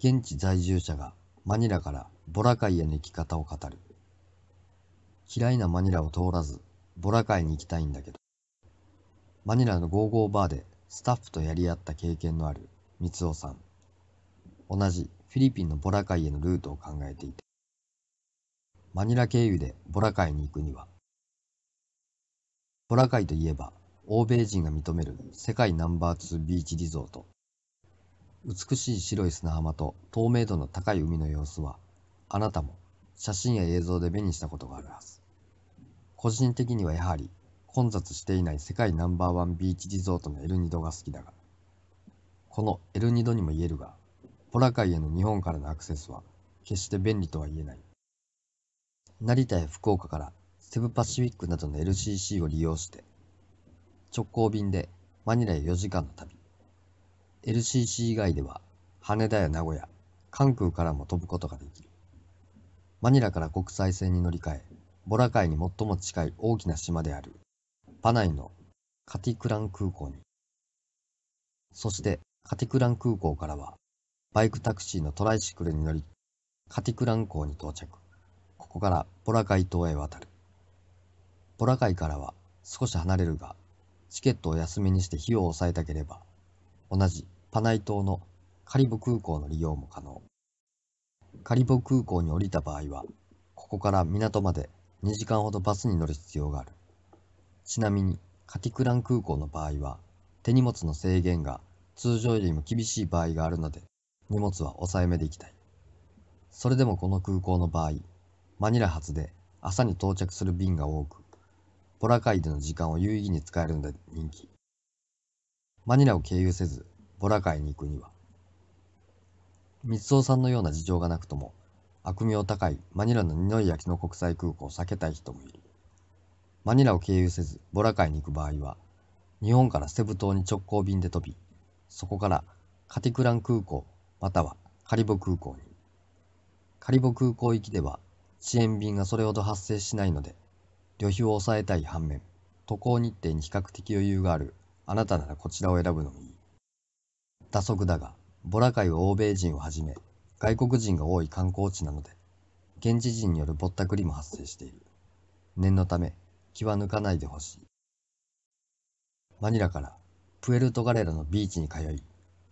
現地在住者がマニラからボラカイへの行き方を語る。嫌いなマニラを通らず、ボラカイに行きたいんだけど。マニラのゴーゴーバーでスタッフとやり合った経験のある三尾さん。同じフィリピンのボラカイへのルートを考えていて。マニラ経由でボラカイに行くには、ボラカイといえば、欧米人が認める世界ナンバー2ビーチリゾート。美しい白い砂浜と透明度の高い海の様子は、あなたも写真や映像で目にしたことがあるはず。個人的にはやはり混雑していない世界ナンバーワンビーチリゾートのエルニドが好きだが、このエルニドにも言えるが、ポラ海への日本からのアクセスは決して便利とは言えない。成田や福岡からセブパシフィックなどの LCC を利用して、直行便でマニラへ4時間の旅。LCC 以外では羽田や名古屋、関空からも飛ぶことができる。マニラから国際線に乗り換え、ボラ海に最も近い大きな島であるパナイのカティクラン空港に。そしてカティクラン空港からはバイクタクシーのトライシクルに乗り、カティクラン港に到着。ここからボラ海島へ渡る。ボラ海からは少し離れるが、チケットを休みにして費用を抑えたければ、同じパナイ島のカリボ空港の利用も可能。カリボ空港に降りた場合は、ここから港まで2時間ほどバスに乗る必要がある。ちなみに、カティクラン空港の場合は、手荷物の制限が通常よりも厳しい場合があるので、荷物は抑えめでいきたい。それでもこの空港の場合、マニラ発で朝に到着する便が多く、ボラカイでの時間を有意義に使えるので人気。マニラを経由せず、ボラ会に行くには。三夫さんのような事情がなくとも、悪名高いマニラの二の焼きの国際空港を避けたい人もいる。マニラを経由せず、ボラ海に行く場合は、日本からセブ島に直行便で飛び、そこからカティクラン空港またはカリボ空港に。カリボ空港行きでは遅延便がそれほど発生しないので、旅費を抑えたい反面、渡航日程に比較的余裕があるあなたならこちらを選ぶのもいい。打足だが、ボライは欧米人をはじめ、外国人が多い観光地なので、現地人によるぼったくりも発生している。念のため、気は抜かないでほしい。マニラから、プエルトガレラのビーチに通い、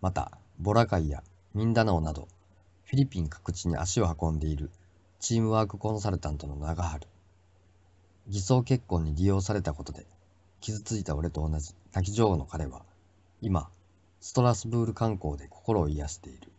また、ボラ海やミンダナオなど、フィリピン各地に足を運んでいるチームワークコンサルタントの長春。偽装結婚に利用されたことで、傷ついた俺と同じ泣き女王の彼は、今、ストラスブール観光で心を癒している。